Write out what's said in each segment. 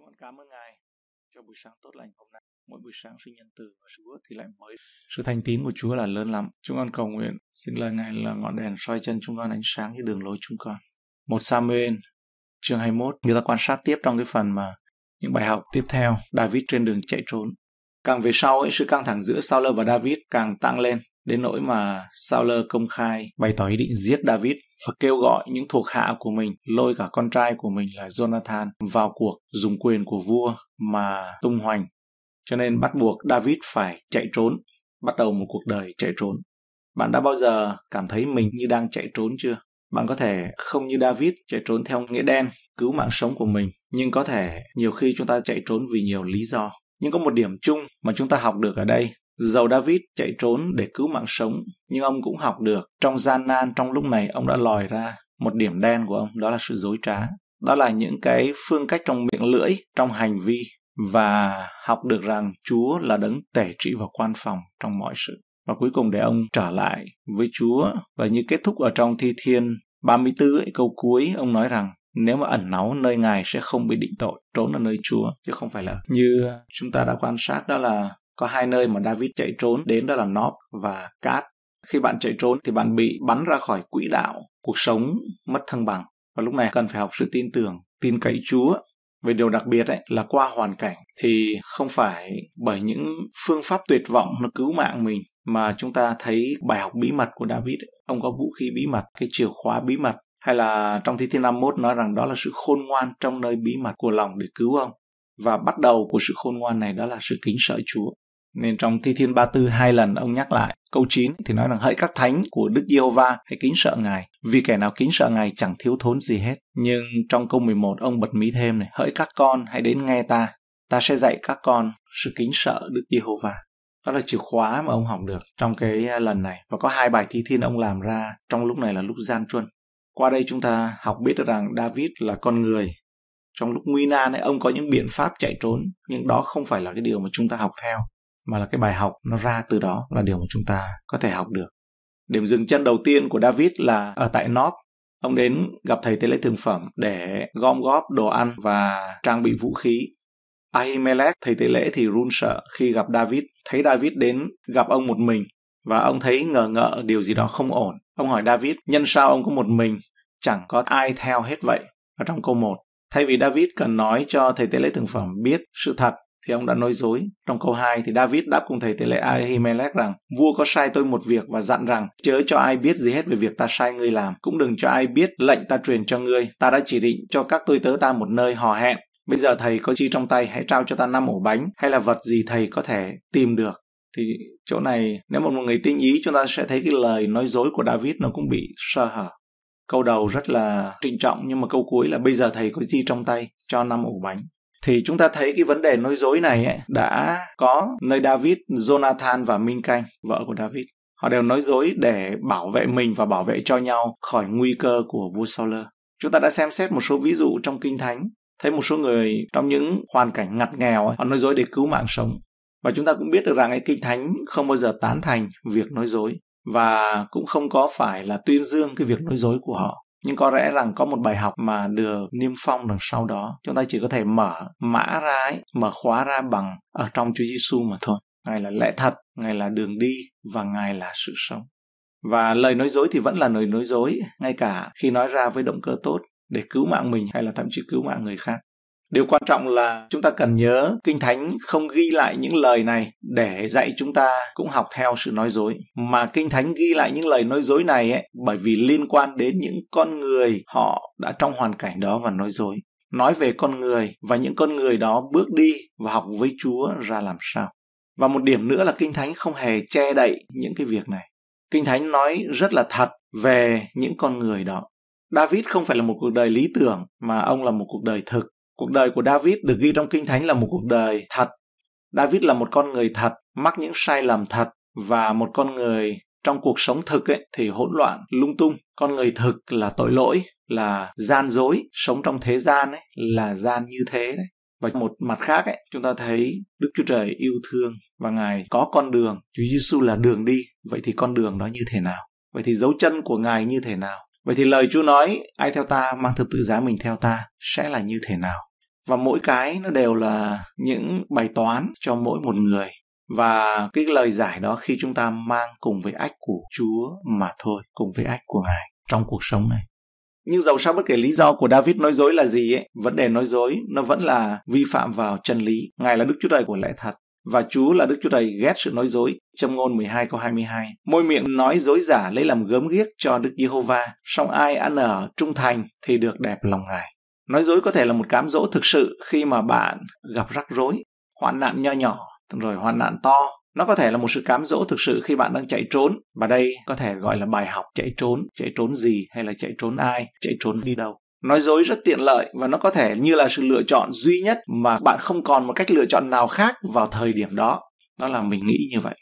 Chúng con cảm ơn Ngài cho buổi sáng tốt lành hôm nay. Mỗi buổi sáng sự nhân từ và Chúa thì lại mới. Sự thành tín của Chúa là lớn lắm. Chúng con cầu nguyện xin lời Ngài là ngọn đèn soi chân chúng con ánh sáng cái đường lối chúng con. Một Samuel chương 21 người ta quan sát tiếp trong cái phần mà những bài học tiếp theo David trên đường chạy trốn. Càng về sau ấy, sự căng thẳng giữa Saul và David càng tăng lên đến nỗi mà Sauler công khai bày tỏ ý định giết David và kêu gọi những thuộc hạ của mình lôi cả con trai của mình là Jonathan vào cuộc dùng quyền của vua mà tung hoành. Cho nên bắt buộc David phải chạy trốn, bắt đầu một cuộc đời chạy trốn. Bạn đã bao giờ cảm thấy mình như đang chạy trốn chưa? Bạn có thể không như David chạy trốn theo nghĩa đen, cứu mạng sống của mình, nhưng có thể nhiều khi chúng ta chạy trốn vì nhiều lý do. Nhưng có một điểm chung mà chúng ta học được ở đây Dầu David chạy trốn để cứu mạng sống, nhưng ông cũng học được. Trong gian nan trong lúc này, ông đã lòi ra một điểm đen của ông, đó là sự dối trá. Đó là những cái phương cách trong miệng lưỡi, trong hành vi và học được rằng Chúa là đấng tể trị và quan phòng trong mọi sự. Và cuối cùng để ông trở lại với Chúa và như kết thúc ở trong thi thiên 34 ấy, câu cuối ông nói rằng nếu mà ẩn náu nơi ngài sẽ không bị định tội trốn ở nơi chúa chứ không phải là như chúng ta đã quan sát đó là có hai nơi mà David chạy trốn đến đó là Nob và Cát. Khi bạn chạy trốn thì bạn bị bắn ra khỏi quỹ đạo, cuộc sống mất thăng bằng. Và lúc này cần phải học sự tin tưởng, tin cậy Chúa. Về điều đặc biệt ấy, là qua hoàn cảnh thì không phải bởi những phương pháp tuyệt vọng nó cứu mạng mình mà chúng ta thấy bài học bí mật của David ấy. ông có vũ khí bí mật, cái chìa khóa bí mật hay là trong thi thiên 51 nói rằng đó là sự khôn ngoan trong nơi bí mật của lòng để cứu ông và bắt đầu của sự khôn ngoan này đó là sự kính sợ Chúa nên trong Thi Thiên 34 hai lần ông nhắc lại câu 9 thì nói rằng hỡi các thánh của Đức Giê-hô-va hãy kính sợ Ngài, vì kẻ nào kính sợ Ngài chẳng thiếu thốn gì hết. Nhưng trong câu 11 ông bật mí thêm này, hỡi các con hãy đến nghe ta, ta sẽ dạy các con sự kính sợ Đức Giê-hô-va. Đó là chìa khóa mà ông học được trong cái lần này và có hai bài thi thiên ông làm ra trong lúc này là lúc gian truân. Qua đây chúng ta học biết được rằng David là con người trong lúc nguy nan ấy ông có những biện pháp chạy trốn nhưng đó không phải là cái điều mà chúng ta học theo mà là cái bài học nó ra từ đó là điều mà chúng ta có thể học được điểm dừng chân đầu tiên của david là ở tại north ông đến gặp thầy tế lễ thường phẩm để gom góp đồ ăn và trang bị vũ khí ahimelech thầy tế lễ thì run sợ khi gặp david thấy david đến gặp ông một mình và ông thấy ngờ ngợ điều gì đó không ổn ông hỏi david nhân sao ông có một mình chẳng có ai theo hết vậy ở trong câu 1. Thay vì David cần nói cho thầy tế lễ thường phẩm biết sự thật thì ông đã nói dối. Trong câu 2 thì David đáp cùng thầy tế lễ Ahimelech rằng vua có sai tôi một việc và dặn rằng chớ cho ai biết gì hết về việc ta sai ngươi làm, cũng đừng cho ai biết lệnh ta truyền cho ngươi, ta đã chỉ định cho các tôi tớ ta một nơi hò hẹn. Bây giờ thầy có chi trong tay hãy trao cho ta năm ổ bánh hay là vật gì thầy có thể tìm được thì chỗ này nếu một người tin ý chúng ta sẽ thấy cái lời nói dối của David nó cũng bị sơ hở câu đầu rất là trịnh trọng nhưng mà câu cuối là bây giờ thầy có gì trong tay cho năm ổ bánh thì chúng ta thấy cái vấn đề nói dối này ấy, đã có nơi David, Jonathan và Minh Canh, vợ của David. Họ đều nói dối để bảo vệ mình và bảo vệ cho nhau khỏi nguy cơ của vua Saul. Chúng ta đã xem xét một số ví dụ trong Kinh Thánh, thấy một số người trong những hoàn cảnh ngặt nghèo ấy, họ nói dối để cứu mạng sống. Và chúng ta cũng biết được rằng cái Kinh Thánh không bao giờ tán thành việc nói dối và cũng không có phải là tuyên dương cái việc nói dối của họ nhưng có lẽ rằng có một bài học mà được niêm phong đằng sau đó chúng ta chỉ có thể mở mã ra ấy, mở khóa ra bằng ở trong Chúa Giêsu mà thôi ngài là lẽ thật ngài là đường đi và ngài là sự sống và lời nói dối thì vẫn là lời nói dối ngay cả khi nói ra với động cơ tốt để cứu mạng mình hay là thậm chí cứu mạng người khác Điều quan trọng là chúng ta cần nhớ Kinh Thánh không ghi lại những lời này để dạy chúng ta cũng học theo sự nói dối. Mà Kinh Thánh ghi lại những lời nói dối này ấy, bởi vì liên quan đến những con người họ đã trong hoàn cảnh đó và nói dối. Nói về con người và những con người đó bước đi và học với Chúa ra làm sao. Và một điểm nữa là Kinh Thánh không hề che đậy những cái việc này. Kinh Thánh nói rất là thật về những con người đó. David không phải là một cuộc đời lý tưởng mà ông là một cuộc đời thực Cuộc đời của David được ghi trong Kinh Thánh là một cuộc đời thật. David là một con người thật, mắc những sai lầm thật và một con người trong cuộc sống thực ấy thì hỗn loạn, lung tung. Con người thực là tội lỗi, là gian dối, sống trong thế gian ấy là gian như thế đấy. Và một mặt khác ấy, chúng ta thấy Đức Chúa Trời yêu thương và Ngài có con đường, Chúa Giêsu là đường đi. Vậy thì con đường đó như thế nào? Vậy thì dấu chân của Ngài như thế nào? Vậy thì lời Chúa nói, ai theo ta mang thập tự giá mình theo ta sẽ là như thế nào? và mỗi cái nó đều là những bài toán cho mỗi một người và cái lời giải đó khi chúng ta mang cùng với ách của Chúa mà thôi, cùng với ách của Ngài trong cuộc sống này. Nhưng dầu sao bất kể lý do của David nói dối là gì ấy, vấn đề nói dối nó vẫn là vi phạm vào chân lý. Ngài là Đức Chúa Trời của lẽ thật và Chúa là Đức Chúa Trời ghét sự nói dối. Trong ngôn 12 câu 22, môi miệng nói dối giả lấy làm gớm ghiếc cho Đức Giê-hô-va, song ai ăn ở trung thành thì được đẹp lòng Ngài. Nói dối có thể là một cám dỗ thực sự khi mà bạn gặp rắc rối, hoạn nạn nho nhỏ, rồi hoạn nạn to. Nó có thể là một sự cám dỗ thực sự khi bạn đang chạy trốn, và đây có thể gọi là bài học chạy trốn, chạy trốn gì hay là chạy trốn ai, chạy trốn đi đâu. Nói dối rất tiện lợi và nó có thể như là sự lựa chọn duy nhất mà bạn không còn một cách lựa chọn nào khác vào thời điểm đó. Đó là mình nghĩ như vậy.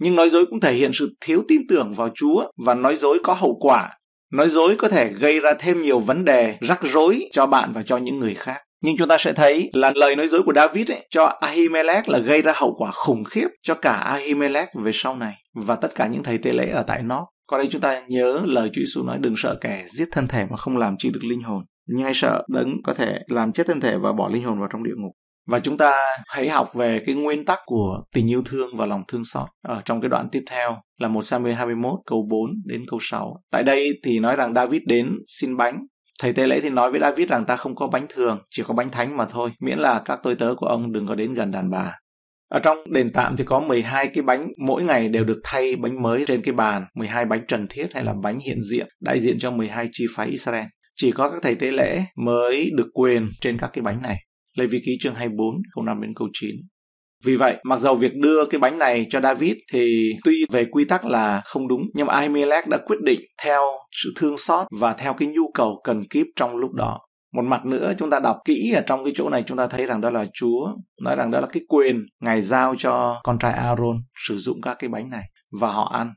Nhưng nói dối cũng thể hiện sự thiếu tin tưởng vào Chúa và nói dối có hậu quả nói dối có thể gây ra thêm nhiều vấn đề rắc rối cho bạn và cho những người khác nhưng chúng ta sẽ thấy là lời nói dối của David ấy, cho Ahimelech là gây ra hậu quả khủng khiếp cho cả Ahimelech về sau này và tất cả những thầy tế lễ ở tại nó. Còn đây chúng ta nhớ lời Chúa Giêsu nói đừng sợ kẻ giết thân thể mà không làm chi được linh hồn. Nhưng hãy sợ đấng có thể làm chết thân thể và bỏ linh hồn vào trong địa ngục và chúng ta hãy học về cái nguyên tắc của tình yêu thương và lòng thương xót ở trong cái đoạn tiếp theo là 1 Samuel 21 câu 4 đến câu 6. Tại đây thì nói rằng David đến xin bánh Thầy tế lễ thì nói với David rằng ta không có bánh thường, chỉ có bánh thánh mà thôi, miễn là các tôi tớ của ông đừng có đến gần đàn bà. Ở trong đền tạm thì có 12 cái bánh, mỗi ngày đều được thay bánh mới trên cái bàn, 12 bánh trần thiết hay là bánh hiện diện, đại diện cho 12 chi phái Israel. Chỉ có các thầy tế lễ mới được quyền trên các cái bánh này. Lê Vi Ký chương 24 câu 5 đến câu 9. Vì vậy, mặc dầu việc đưa cái bánh này cho David thì tuy về quy tắc là không đúng, nhưng mà Ahimelech đã quyết định theo sự thương xót và theo cái nhu cầu cần kiếp trong lúc đó. Một mặt nữa chúng ta đọc kỹ ở trong cái chỗ này chúng ta thấy rằng đó là Chúa nói rằng đó là cái quyền Ngài giao cho con trai Aaron sử dụng các cái bánh này và họ ăn.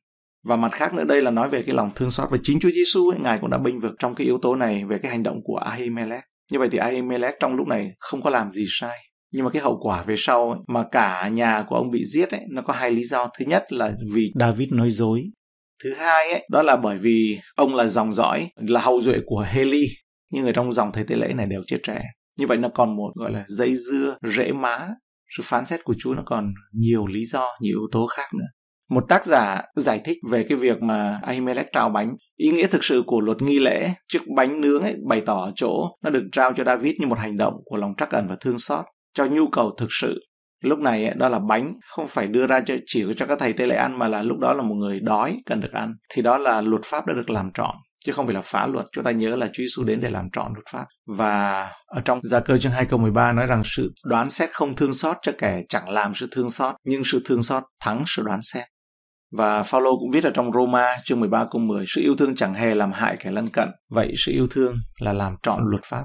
Và mặt khác nữa đây là nói về cái lòng thương xót và chính Chúa Giêsu Ngài cũng đã bênh vực trong cái yếu tố này về cái hành động của Ahimelech như vậy thì Ahimelech trong lúc này không có làm gì sai. Nhưng mà cái hậu quả về sau mà cả nhà của ông bị giết ấy, nó có hai lý do. Thứ nhất là vì David nói dối. Thứ hai ấy, đó là bởi vì ông là dòng dõi, là hậu duệ của Heli. Nhưng người trong dòng thầy tế lễ này đều chết trẻ. Như vậy nó còn một gọi là dây dưa, rễ má. Sự phán xét của Chúa nó còn nhiều lý do, nhiều yếu tố khác nữa một tác giả giải thích về cái việc mà Ahimelech trao bánh ý nghĩa thực sự của luật nghi lễ chiếc bánh nướng ấy bày tỏ chỗ nó được trao cho David như một hành động của lòng trắc ẩn và thương xót cho nhu cầu thực sự lúc này ấy, đó là bánh không phải đưa ra cho, chỉ cho các thầy tế lễ ăn mà là lúc đó là một người đói cần được ăn thì đó là luật pháp đã được làm trọn chứ không phải là phá luật. Chúng ta nhớ là Chúa Giêsu đến để làm trọn luật pháp. Và ở trong Gia Cơ chương 2 câu 13 nói rằng sự đoán xét không thương xót cho kẻ chẳng làm sự thương xót, nhưng sự thương xót thắng sự đoán xét. Và Phaolô cũng viết ở trong Roma chương 13 câu 10, sự yêu thương chẳng hề làm hại kẻ lân cận, vậy sự yêu thương là làm trọn luật pháp.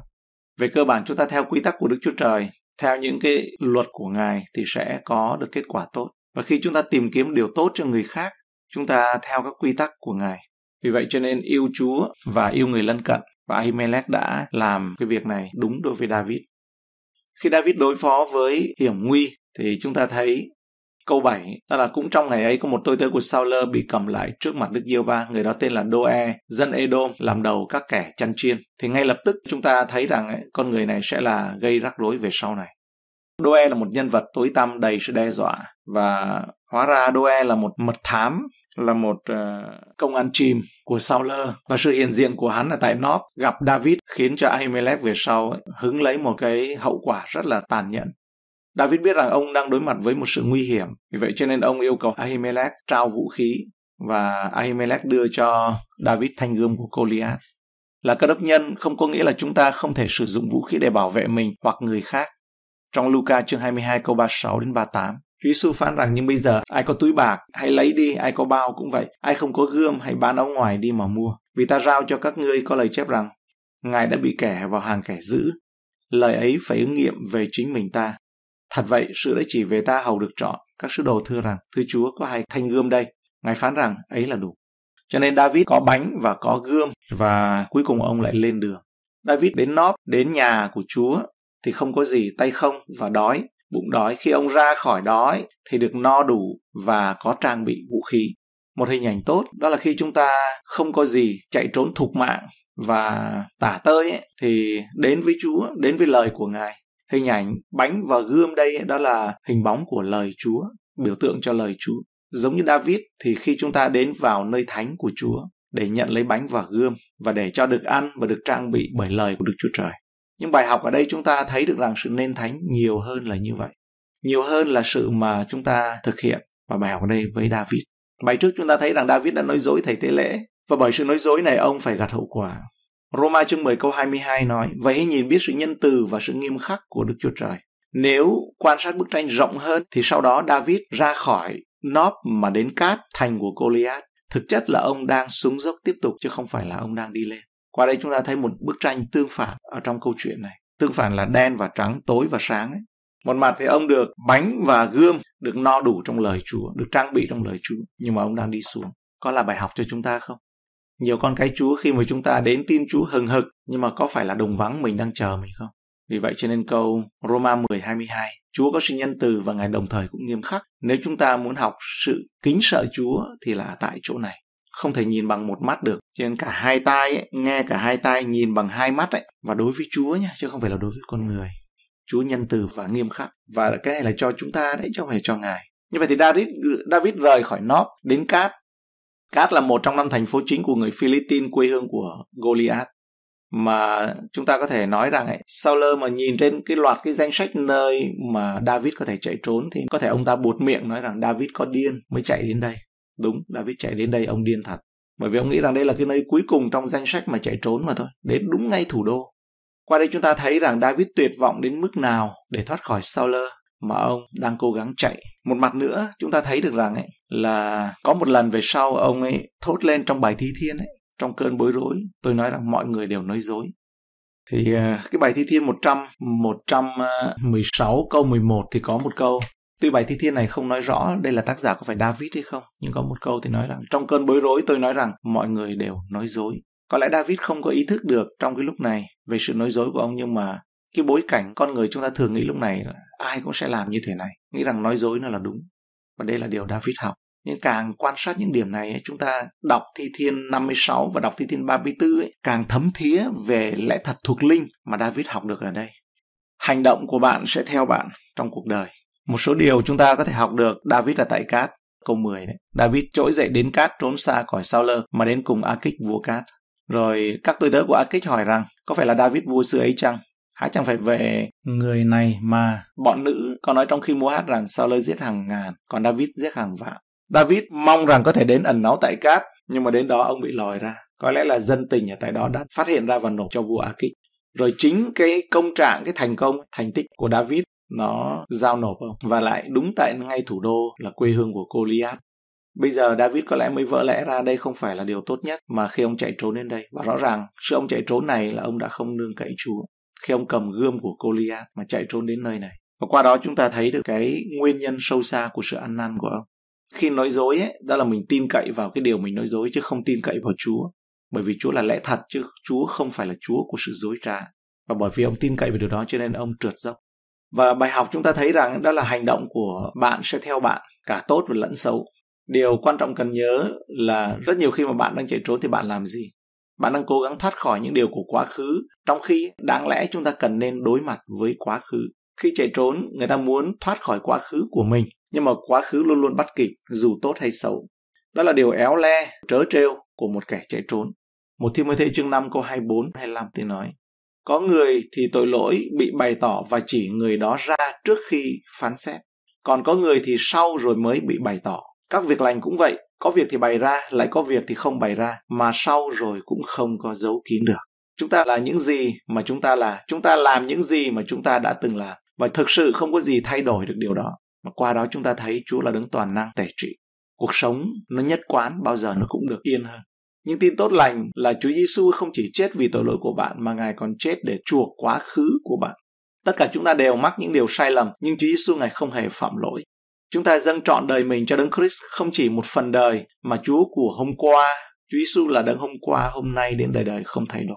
Về cơ bản chúng ta theo quy tắc của Đức Chúa Trời, theo những cái luật của Ngài thì sẽ có được kết quả tốt. Và khi chúng ta tìm kiếm điều tốt cho người khác, chúng ta theo các quy tắc của Ngài. Vì vậy cho nên yêu Chúa và yêu người lân cận và Ahimelech đã làm cái việc này đúng đối với David. Khi David đối phó với hiểm nguy thì chúng ta thấy câu 7, đó là cũng trong ngày ấy có một tôi tớ của Sauler bị cầm lại trước mặt Đức Diêu Va, người đó tên là Doe, dân Edom, làm đầu các kẻ chăn chiên. Thì ngay lập tức chúng ta thấy rằng ấy, con người này sẽ là gây rắc rối về sau này. Doe là một nhân vật tối tăm đầy sự đe dọa và hóa ra Doe là một mật thám là một uh, công an chìm của Sauler và sự hiện diện của hắn ở tại Nob gặp David khiến cho Ahimelech về sau ấy, hứng lấy một cái hậu quả rất là tàn nhẫn David biết rằng ông đang đối mặt với một sự nguy hiểm, vì vậy cho nên ông yêu cầu Ahimelech trao vũ khí và Ahimelech đưa cho David thanh gươm của Goliath. Là cơ đốc nhân không có nghĩa là chúng ta không thể sử dụng vũ khí để bảo vệ mình hoặc người khác. Trong Luca chương 22 câu 36 đến 38, Chúa Giêsu phán rằng nhưng bây giờ ai có túi bạc hãy lấy đi, ai có bao cũng vậy, ai không có gươm hãy bán áo ngoài đi mà mua. Vì ta rao cho các ngươi có lời chép rằng Ngài đã bị kẻ vào hàng kẻ giữ. Lời ấy phải ứng nghiệm về chính mình ta. Thật vậy, sự đã chỉ về ta hầu được chọn Các sứ đồ thưa rằng, thưa Chúa có hai thanh gươm đây. Ngài phán rằng, ấy là đủ. Cho nên David có bánh và có gươm và cuối cùng ông lại lên đường. David đến nóp, đến nhà của Chúa thì không có gì, tay không và đói, bụng đói. Khi ông ra khỏi đói thì được no đủ và có trang bị vũ khí. Một hình ảnh tốt đó là khi chúng ta không có gì chạy trốn thục mạng và tả tơi ấy, thì đến với Chúa, đến với lời của Ngài hình ảnh bánh và gươm đây đó là hình bóng của lời Chúa, biểu tượng cho lời Chúa. Giống như David thì khi chúng ta đến vào nơi thánh của Chúa để nhận lấy bánh và gươm và để cho được ăn và được trang bị bởi lời của Đức Chúa Trời. Nhưng bài học ở đây chúng ta thấy được rằng sự nên thánh nhiều hơn là như vậy. Nhiều hơn là sự mà chúng ta thực hiện và bài học ở đây với David. Bài trước chúng ta thấy rằng David đã nói dối thầy tế lễ và bởi sự nói dối này ông phải gặt hậu quả. Roma chương 10 câu 22 nói, vậy hãy nhìn biết sự nhân từ và sự nghiêm khắc của Đức Chúa Trời. Nếu quan sát bức tranh rộng hơn thì sau đó David ra khỏi Nóp mà đến cát thành của Goliath. Thực chất là ông đang xuống dốc tiếp tục chứ không phải là ông đang đi lên. Qua đây chúng ta thấy một bức tranh tương phản ở trong câu chuyện này. Tương phản là đen và trắng, tối và sáng ấy. Một mặt thì ông được bánh và gươm, được no đủ trong lời Chúa, được trang bị trong lời Chúa, nhưng mà ông đang đi xuống. Có là bài học cho chúng ta không? nhiều con cái Chúa khi mà chúng ta đến tin Chúa hừng hực nhưng mà có phải là đồng vắng mình đang chờ mình không? Vì vậy cho nên câu Roma 10, 22, Chúa có sự nhân từ và Ngài đồng thời cũng nghiêm khắc. Nếu chúng ta muốn học sự kính sợ Chúa thì là tại chỗ này. Không thể nhìn bằng một mắt được. Cho nên cả hai tai, ấy, nghe cả hai tai, nhìn bằng hai mắt ấy. Và đối với Chúa nha, chứ không phải là đối với con người. Chúa nhân từ và nghiêm khắc. Và cái này là cho chúng ta đấy, chứ không phải cho Ngài. Như vậy thì David, David rời khỏi Nóp, đến Cát, Cát là một trong năm thành phố chính của người Philippines quê hương của Goliath mà chúng ta có thể nói rằng ấy, Sauler mà nhìn trên cái loạt cái danh sách nơi mà David có thể chạy trốn thì có thể ông ta buột miệng nói rằng David có điên mới chạy đến đây. Đúng, David chạy đến đây ông điên thật. Bởi vì ông nghĩ rằng đây là cái nơi cuối cùng trong danh sách mà chạy trốn mà thôi. Đến đúng ngay thủ đô. Qua đây chúng ta thấy rằng David tuyệt vọng đến mức nào để thoát khỏi Sauler mà ông đang cố gắng chạy một mặt nữa chúng ta thấy được rằng ấy là có một lần về sau ông ấy thốt lên trong bài thi thiên ấy trong cơn bối rối tôi nói rằng mọi người đều nói dối thì à, cái bài thi thiên 100 116 à, câu 11 thì có một câu Tuy bài thi thiên này không nói rõ đây là tác giả có phải David hay không, nhưng có một câu thì nói rằng trong cơn bối rối tôi nói rằng mọi người đều nói dối. Có lẽ David không có ý thức được trong cái lúc này về sự nói dối của ông nhưng mà cái bối cảnh con người chúng ta thường nghĩ lúc này là ai cũng sẽ làm như thế này nghĩ rằng nói dối nó là đúng và đây là điều David học nhưng càng quan sát những điểm này chúng ta đọc thi thiên 56 và đọc thi thiên 34 ấy, càng thấm thía về lẽ thật thuộc linh mà David học được ở đây. Hành động của bạn sẽ theo bạn trong cuộc đời. Một số điều chúng ta có thể học được David là tại cát, câu 10 đấy. David trỗi dậy đến cát trốn xa khỏi sao lơ mà đến cùng A vua cát. Rồi các tôi tớ của A hỏi rằng có phải là David vua xưa ấy chăng? hát chẳng phải về người này mà bọn nữ có nói trong khi mua hát rằng sao lơi giết hàng ngàn còn david giết hàng vạn david mong rằng có thể đến ẩn náu tại cát nhưng mà đến đó ông bị lòi ra có lẽ là dân tình ở tại đó đã phát hiện ra và nộp cho vua akik rồi chính cái công trạng cái thành công thành tích của david nó giao nộp ông và lại đúng tại ngay thủ đô là quê hương của Goliath. Bây giờ David có lẽ mới vỡ lẽ ra đây không phải là điều tốt nhất mà khi ông chạy trốn đến đây. Và rõ ràng sự ông chạy trốn này là ông đã không nương cậy Chúa khi ông cầm gươm của Goliath mà chạy trốn đến nơi này. Và qua đó chúng ta thấy được cái nguyên nhân sâu xa của sự ăn năn của ông. Khi nói dối ấy, đó là mình tin cậy vào cái điều mình nói dối chứ không tin cậy vào Chúa. Bởi vì Chúa là lẽ thật chứ Chúa không phải là Chúa của sự dối trá. Và bởi vì ông tin cậy vào điều đó cho nên ông trượt dốc. Và bài học chúng ta thấy rằng đó là hành động của bạn sẽ theo bạn, cả tốt và lẫn xấu. Điều quan trọng cần nhớ là rất nhiều khi mà bạn đang chạy trốn thì bạn làm gì? bạn đang cố gắng thoát khỏi những điều của quá khứ trong khi đáng lẽ chúng ta cần nên đối mặt với quá khứ khi chạy trốn người ta muốn thoát khỏi quá khứ của mình nhưng mà quá khứ luôn luôn bắt kịp dù tốt hay xấu đó là điều éo le trớ trêu của một kẻ chạy trốn một thi mới thế chương 5 câu 24 25 thì nói có người thì tội lỗi bị bày tỏ và chỉ người đó ra trước khi phán xét còn có người thì sau rồi mới bị bày tỏ các việc lành cũng vậy có việc thì bày ra lại có việc thì không bày ra mà sau rồi cũng không có giấu kín được chúng ta là những gì mà chúng ta là chúng ta làm những gì mà chúng ta đã từng làm và thực sự không có gì thay đổi được điều đó mà qua đó chúng ta thấy chúa là đấng toàn năng tể trị cuộc sống nó nhất quán bao giờ nó cũng được yên hơn nhưng tin tốt lành là Chúa Giêsu không chỉ chết vì tội lỗi của bạn mà Ngài còn chết để chuộc quá khứ của bạn. Tất cả chúng ta đều mắc những điều sai lầm, nhưng Chúa Giêsu Ngài không hề phạm lỗi. Chúng ta dâng trọn đời mình cho Đấng Christ không chỉ một phần đời mà Chúa của hôm qua. Chúa Giêsu là Đấng hôm qua, hôm nay đến đời đời không thay đổi.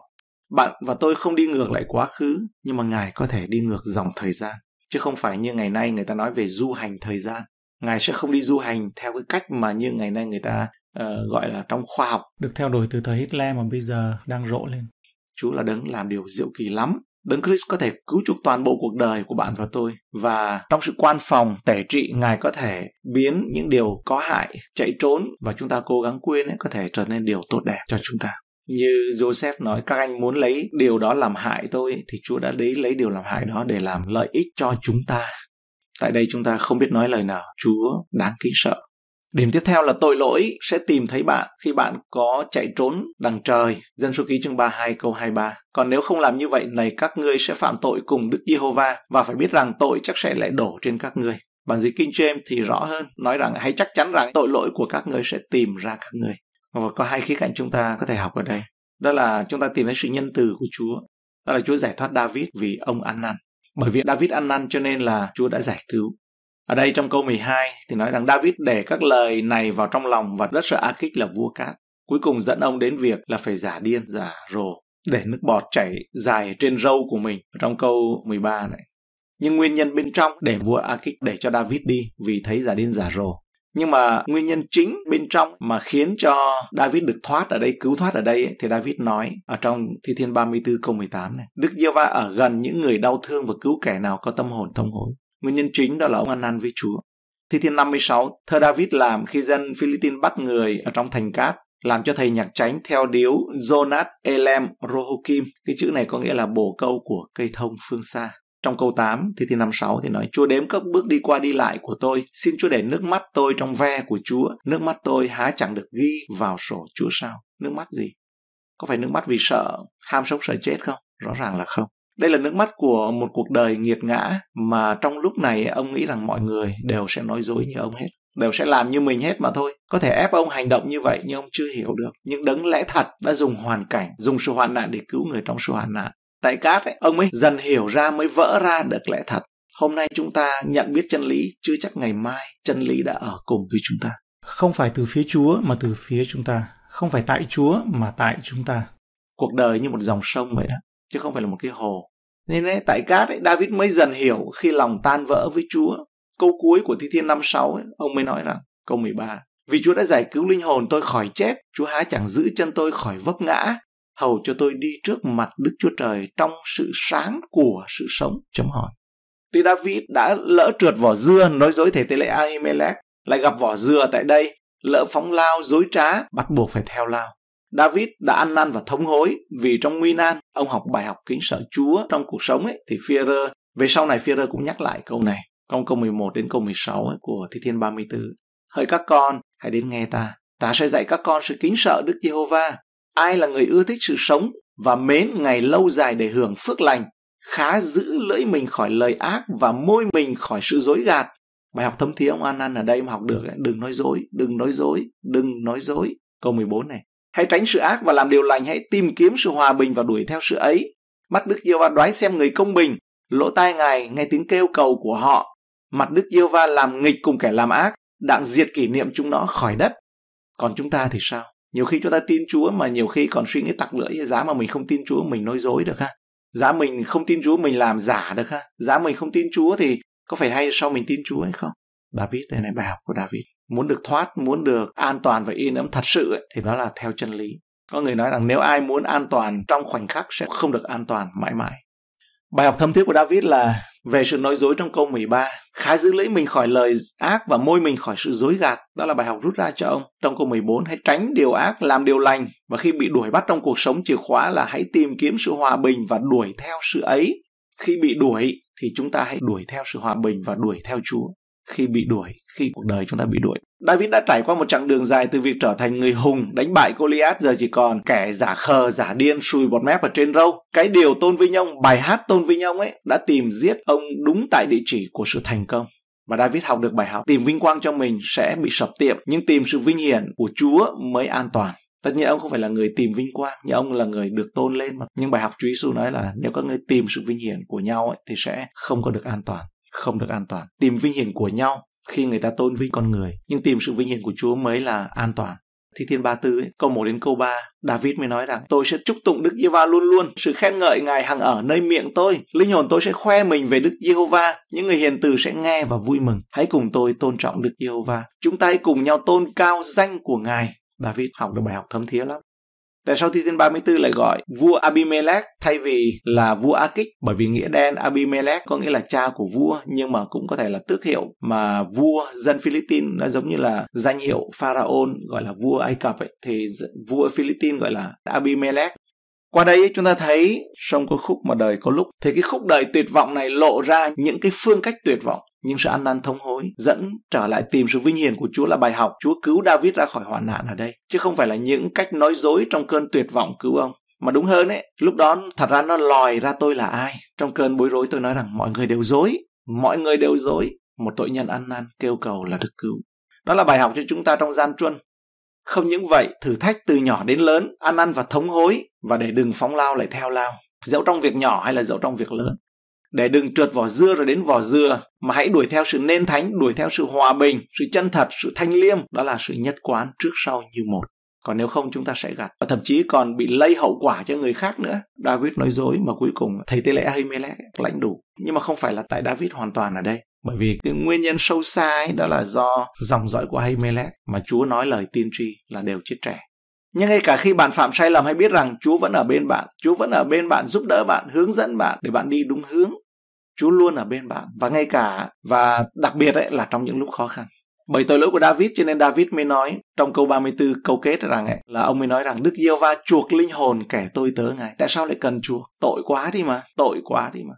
Bạn và tôi không đi ngược lại quá khứ, nhưng mà Ngài có thể đi ngược dòng thời gian. Chứ không phải như ngày nay người ta nói về du hành thời gian. Ngài sẽ không đi du hành theo cái cách mà như ngày nay người ta uh, gọi là trong khoa học. Được theo đuổi từ thời Hitler mà bây giờ đang rộ lên. Chúa là đấng làm điều diệu kỳ lắm Đấng Christ có thể cứu chuộc toàn bộ cuộc đời của bạn và tôi và trong sự quan phòng tể trị Ngài có thể biến những điều có hại chạy trốn và chúng ta cố gắng quên ấy, có thể trở nên điều tốt đẹp cho chúng ta. Như Joseph nói các anh muốn lấy điều đó làm hại tôi thì Chúa đã lấy lấy điều làm hại đó để làm lợi ích cho chúng ta. Tại đây chúng ta không biết nói lời nào, Chúa đáng kính sợ Điểm tiếp theo là tội lỗi sẽ tìm thấy bạn khi bạn có chạy trốn đằng trời. Dân số ký chương 32 câu 23. Còn nếu không làm như vậy này các ngươi sẽ phạm tội cùng Đức Giê-hô-va và phải biết rằng tội chắc sẽ lại đổ trên các ngươi. Bản dịch King James thì rõ hơn, nói rằng hãy chắc chắn rằng tội lỗi của các ngươi sẽ tìm ra các ngươi. Và có hai khía cạnh chúng ta có thể học ở đây. Đó là chúng ta tìm thấy sự nhân từ của Chúa. Đó là Chúa giải thoát David vì ông ăn năn. Bởi vì David ăn năn cho nên là Chúa đã giải cứu. Ở đây trong câu 12 thì nói rằng David để các lời này vào trong lòng và rất sợ Akish là vua cát. Cuối cùng dẫn ông đến việc là phải giả điên, giả rồ để nước bọt chảy dài trên râu của mình trong câu 13 này. Nhưng nguyên nhân bên trong để vua Akish để cho David đi vì thấy giả điên giả rồ. Nhưng mà nguyên nhân chính bên trong mà khiến cho David được thoát ở đây, cứu thoát ở đây thì David nói ở trong Thi Thiên 34 câu 18 này. Đức Giê-va ở gần những người đau thương và cứu kẻ nào có tâm hồn thông hối. Nguyên nhân chính đó là ông ăn năn với Chúa. Thi thiên 56, thơ David làm khi dân Philippines bắt người ở trong thành cát, làm cho thầy nhạc tránh theo điếu Jonat Elem Rohokim. Cái chữ này có nghĩa là bổ câu của cây thông phương xa. Trong câu 8, Thi thiên 56 thì nói, Chúa đếm các bước đi qua đi lại của tôi, xin Chúa để nước mắt tôi trong ve của Chúa, nước mắt tôi há chẳng được ghi vào sổ Chúa sao? Nước mắt gì? Có phải nước mắt vì sợ, ham sống sợ chết không? Rõ ràng là không đây là nước mắt của một cuộc đời nghiệt ngã mà trong lúc này ông nghĩ rằng mọi người đều sẽ nói dối như ông hết đều sẽ làm như mình hết mà thôi có thể ép ông hành động như vậy nhưng ông chưa hiểu được những đấng lẽ thật đã dùng hoàn cảnh dùng sự hoạn nạn để cứu người trong sự hoạn nạn tại cát ấy ông ấy dần hiểu ra mới vỡ ra được lẽ thật hôm nay chúng ta nhận biết chân lý chưa chắc ngày mai chân lý đã ở cùng với chúng ta không phải từ phía chúa mà từ phía chúng ta không phải tại chúa mà tại chúng ta cuộc đời như một dòng sông vậy đó chứ không phải là một cái hồ nên lẽ tại cát ấy, David mới dần hiểu khi lòng tan vỡ với Chúa. Câu cuối của Thi Thiên 56 ấy, ông mới nói rằng, câu 13, Vì Chúa đã giải cứu linh hồn tôi khỏi chết, Chúa há chẳng giữ chân tôi khỏi vấp ngã, hầu cho tôi đi trước mặt Đức Chúa Trời trong sự sáng của sự sống. Chấm hỏi. Tuy David đã lỡ trượt vỏ dưa nói dối thể tế lễ Ahimelech, lại gặp vỏ dừa tại đây, lỡ phóng lao dối trá, bắt buộc phải theo lao. David đã ăn năn và thống hối vì trong nguy nan ông học bài học kính sợ Chúa trong cuộc sống ấy thì Führer về sau này Führer cũng nhắc lại câu này trong câu 11 đến câu 16 ấy, của Thi Thiên 34. Hỡi các con, hãy đến nghe ta. Ta sẽ dạy các con sự kính sợ Đức Giê-hô-va. Ai là người ưa thích sự sống và mến ngày lâu dài để hưởng phước lành, khá giữ lưỡi mình khỏi lời ác và môi mình khỏi sự dối gạt. Bài học thâm thí ông An An ở đây mà học được, ấy. đừng nói dối, đừng nói dối, đừng nói dối. Câu 14 này, Hãy tránh sự ác và làm điều lành, hãy tìm kiếm sự hòa bình và đuổi theo sự ấy. Mắt Đức Diêu Va đoái xem người công bình, lỗ tai ngài nghe tiếng kêu cầu của họ. Mặt Đức Diêu Va làm nghịch cùng kẻ làm ác, đặng diệt kỷ niệm chúng nó khỏi đất. Còn chúng ta thì sao? Nhiều khi chúng ta tin Chúa mà nhiều khi còn suy nghĩ tặc lưỡi, giá mà mình không tin Chúa mình nói dối được ha? Giá mình không tin Chúa mình làm giả được ha? Giá mình không tin Chúa thì có phải hay sau mình tin Chúa hay không? David, đây này bài học của David muốn được thoát muốn được an toàn và yên ấm thật sự ấy, thì đó là theo chân lý có người nói rằng nếu ai muốn an toàn trong khoảnh khắc sẽ không được an toàn mãi mãi bài học thâm thiết của david là về sự nói dối trong câu 13 khái giữ lấy mình khỏi lời ác và môi mình khỏi sự dối gạt đó là bài học rút ra cho ông trong câu 14 hãy tránh điều ác làm điều lành và khi bị đuổi bắt trong cuộc sống chìa khóa là hãy tìm kiếm sự hòa bình và đuổi theo sự ấy khi bị đuổi thì chúng ta hãy đuổi theo sự hòa bình và đuổi theo Chúa khi bị đuổi, khi cuộc đời chúng ta bị đuổi. David đã trải qua một chặng đường dài từ việc trở thành người hùng, đánh bại Goliath giờ chỉ còn kẻ giả khờ, giả điên, sùi bọt mép ở trên râu. Cái điều tôn vinh ông, bài hát tôn vinh ông ấy đã tìm giết ông đúng tại địa chỉ của sự thành công và David học được bài học tìm vinh quang cho mình sẽ bị sập tiệm nhưng tìm sự vinh hiển của Chúa mới an toàn tất nhiên ông không phải là người tìm vinh quang nhưng ông là người được tôn lên mà nhưng bài học Chúa Giêsu nói là nếu các người tìm sự vinh hiển của nhau ấy, thì sẽ không có được an toàn không được an toàn tìm vinh hiển của nhau khi người ta tôn vinh con người nhưng tìm sự vinh hiển của chúa mới là an toàn Thi Thiên ba tư câu 1 đến câu 3, David mới nói rằng Tôi sẽ chúc tụng Đức Giê-va luôn luôn, sự khen ngợi Ngài hằng ở nơi miệng tôi. Linh hồn tôi sẽ khoe mình về Đức giê va những người hiền từ sẽ nghe và vui mừng. Hãy cùng tôi tôn trọng Đức giê va Chúng ta hãy cùng nhau tôn cao danh của Ngài. David học được bài học thấm thía lắm. Tại sao thi thiên 34 lại gọi vua Abimelech thay vì là vua Akik? Bởi vì nghĩa đen Abimelech có nghĩa là cha của vua nhưng mà cũng có thể là tước hiệu mà vua dân Philippines nó giống như là danh hiệu Pharaon gọi là vua Ai Cập ấy. Thì vua Philippines gọi là Abimelech qua đây chúng ta thấy sông có khúc mà đời có lúc. Thì cái khúc đời tuyệt vọng này lộ ra những cái phương cách tuyệt vọng. Nhưng sự ăn năn thống hối dẫn trở lại tìm sự vinh hiển của Chúa là bài học. Chúa cứu David ra khỏi hoạn nạn ở đây. Chứ không phải là những cách nói dối trong cơn tuyệt vọng cứu ông. Mà đúng hơn ấy, lúc đó thật ra nó lòi ra tôi là ai. Trong cơn bối rối tôi nói rằng mọi người đều dối. Mọi người đều dối. Một tội nhân ăn năn kêu cầu là được cứu. Đó là bài học cho chúng ta trong gian truân. Không những vậy, thử thách từ nhỏ đến lớn, ăn ăn và thống hối và để đừng phóng lao lại theo lao, dẫu trong việc nhỏ hay là dẫu trong việc lớn. Để đừng trượt vỏ dưa rồi đến vỏ dừa, mà hãy đuổi theo sự nên thánh, đuổi theo sự hòa bình, sự chân thật, sự thanh liêm, đó là sự nhất quán trước sau như một. Còn nếu không chúng ta sẽ gặt và thậm chí còn bị lây hậu quả cho người khác nữa. David nói dối mà cuối cùng thầy tế lễ Ahimelech lãnh đủ. Nhưng mà không phải là tại David hoàn toàn ở đây bởi vì cái nguyên nhân sâu xa ấy đó là do dòng dõi của Ahimelech mà Chúa nói lời tiên tri là đều chết trẻ. Nhưng ngay cả khi bạn phạm sai lầm hãy biết rằng Chúa vẫn ở bên bạn, Chúa vẫn ở bên bạn giúp đỡ bạn, hướng dẫn bạn để bạn đi đúng hướng. Chúa luôn ở bên bạn và ngay cả và đặc biệt ấy là trong những lúc khó khăn. Bởi tội lỗi của David cho nên David mới nói trong câu 34 câu kết rằng ấy, là ông mới nói rằng Đức Giêsu va chuộc linh hồn kẻ tôi tớ ngài. Tại sao lại cần chuộc? Tội quá đi mà, tội quá đi mà.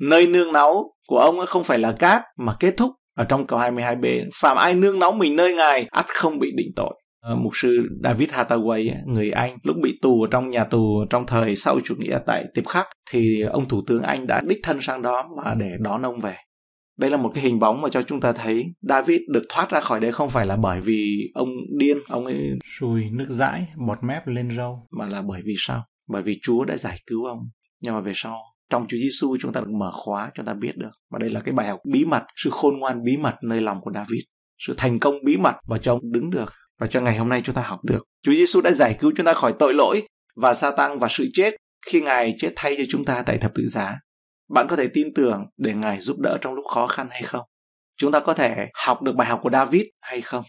Nơi nương náu của ông ấy không phải là cát mà kết thúc ở trong câu 22b. Phạm ai nương náu mình nơi ngài, ắt không bị định tội. Ờ, mục sư David Hathaway, người Anh, lúc bị tù ở trong nhà tù trong thời sau chủ nghĩa tại Tiếp Khắc, thì ông Thủ tướng Anh đã đích thân sang đó mà để đón ông về. Đây là một cái hình bóng mà cho chúng ta thấy David được thoát ra khỏi đây không phải là bởi vì ông điên, ông ấy sùi nước dãi, bọt mép lên râu, mà là bởi vì sao? Bởi vì Chúa đã giải cứu ông. Nhưng mà về sau, trong Chúa Giêsu chúng ta được mở khóa chúng ta biết được và đây là cái bài học bí mật sự khôn ngoan bí mật nơi lòng của David sự thành công bí mật và cho ông đứng được và cho ngày hôm nay chúng ta học được Chúa Giêsu đã giải cứu chúng ta khỏi tội lỗi và sa tăng và sự chết khi Ngài chết thay cho chúng ta tại thập tự giá bạn có thể tin tưởng để Ngài giúp đỡ trong lúc khó khăn hay không chúng ta có thể học được bài học của David hay không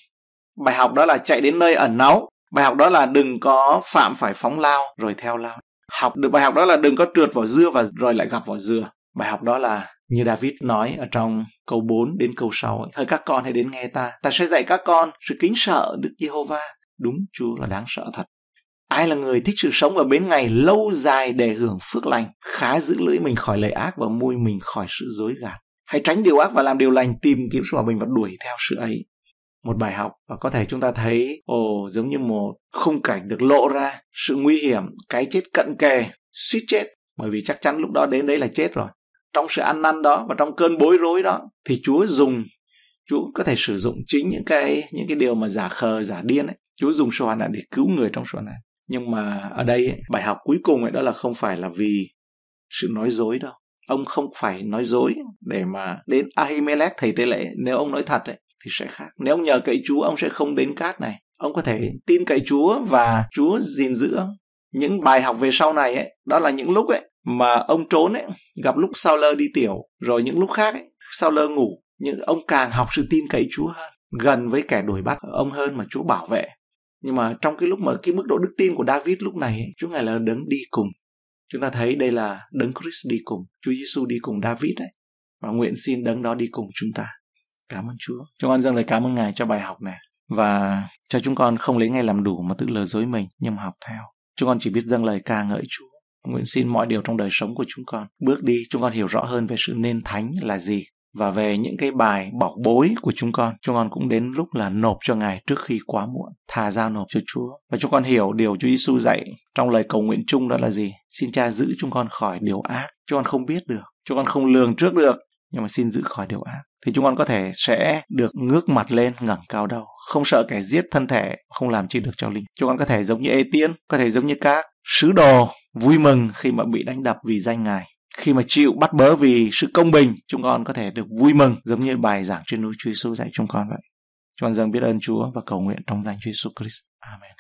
bài học đó là chạy đến nơi ẩn náu bài học đó là đừng có phạm phải phóng lao rồi theo lao học được bài học đó là đừng có trượt vỏ dưa và rồi lại gặp vỏ dưa bài học đó là như David nói ở trong câu 4 đến câu 6 ấy, các con hãy đến nghe ta, ta sẽ dạy các con sự kính sợ Đức Giê-hô-va. Đúng Chúa là đáng sợ thật. Ai là người thích sự sống ở bên ngày lâu dài để hưởng phước lành, khá giữ lưỡi mình khỏi lời ác và môi mình khỏi sự dối gạt. Hãy tránh điều ác và làm điều lành, tìm kiếm sự hòa bình và đuổi theo sự ấy một bài học và có thể chúng ta thấy ồ giống như một khung cảnh được lộ ra sự nguy hiểm cái chết cận kề suýt chết bởi vì chắc chắn lúc đó đến đấy là chết rồi trong sự ăn năn đó và trong cơn bối rối đó thì chúa dùng chúa có thể sử dụng chính những cái những cái điều mà giả khờ giả điên ấy chúa dùng sự hoạn nạn để cứu người trong sự hoạn nạn nhưng mà ở đây ấy, bài học cuối cùng ấy đó là không phải là vì sự nói dối đâu ông không phải nói dối để mà đến Ahimelech thầy tế lễ nếu ông nói thật ấy thì sẽ khác nếu ông nhờ cậy chúa ông sẽ không đến cát này ông có thể tin cậy chúa và chúa gìn giữ ông những bài học về sau này ấy đó là những lúc ấy mà ông trốn ấy gặp lúc sao lơ đi tiểu rồi những lúc khác ấy sao lơ ngủ nhưng ông càng học sự tin cậy chúa hơn gần với kẻ đuổi bắt ông hơn mà chúa bảo vệ nhưng mà trong cái lúc mà cái mức độ đức tin của David lúc này ấy, Chúa ngài là đấng đi cùng chúng ta thấy đây là đấng Christ đi cùng Chúa Giêsu đi cùng David đấy và nguyện xin đấng đó đi cùng chúng ta Cảm ơn Chúa. Chúng con dâng lời cảm ơn Ngài cho bài học này và cho chúng con không lấy ngay làm đủ mà tự lừa dối mình nhưng mà học theo. Chúng con chỉ biết dâng lời ca ngợi Chúa. Nguyện xin mọi điều trong đời sống của chúng con bước đi chúng con hiểu rõ hơn về sự nên thánh là gì và về những cái bài bảo bối của chúng con chúng con cũng đến lúc là nộp cho ngài trước khi quá muộn thà giao nộp cho chúa và chúng con hiểu điều chúa giêsu dạy trong lời cầu nguyện chung đó là gì xin cha giữ chúng con khỏi điều ác chúng con không biết được chúng con không lường trước được nhưng mà xin giữ khỏi điều ác thì chúng con có thể sẽ được ngước mặt lên ngẩng cao đầu không sợ kẻ giết thân thể không làm chi được cho linh chúng con có thể giống như ê tiên có thể giống như các sứ đồ vui mừng khi mà bị đánh đập vì danh ngài khi mà chịu bắt bớ vì sự công bình chúng con có thể được vui mừng giống như bài giảng trên núi Chúa Giêsu dạy chúng con vậy. Chúng con dâng biết ơn Chúa và cầu nguyện trong danh Chúa Giêsu Christ. Amen.